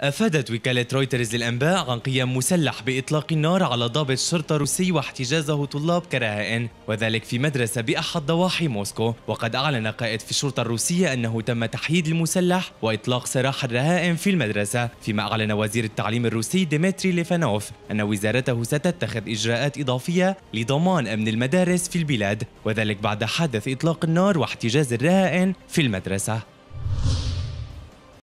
أفادت وكالة رويترز للأنباء عن قيام مسلح بإطلاق النار على ضابط شرطة روسي واحتجازه طلاب كرهائن وذلك في مدرسة بأحد ضواحي موسكو وقد أعلن قائد في الشرطة الروسية أنه تم تحييد المسلح وإطلاق سراح الرهائن في المدرسة فيما أعلن وزير التعليم الروسي ديمتري ليفانوف أن وزارته ستتخذ إجراءات إضافية لضمان أمن المدارس في البلاد وذلك بعد حدث إطلاق النار واحتجاز الرهائن في المدرسة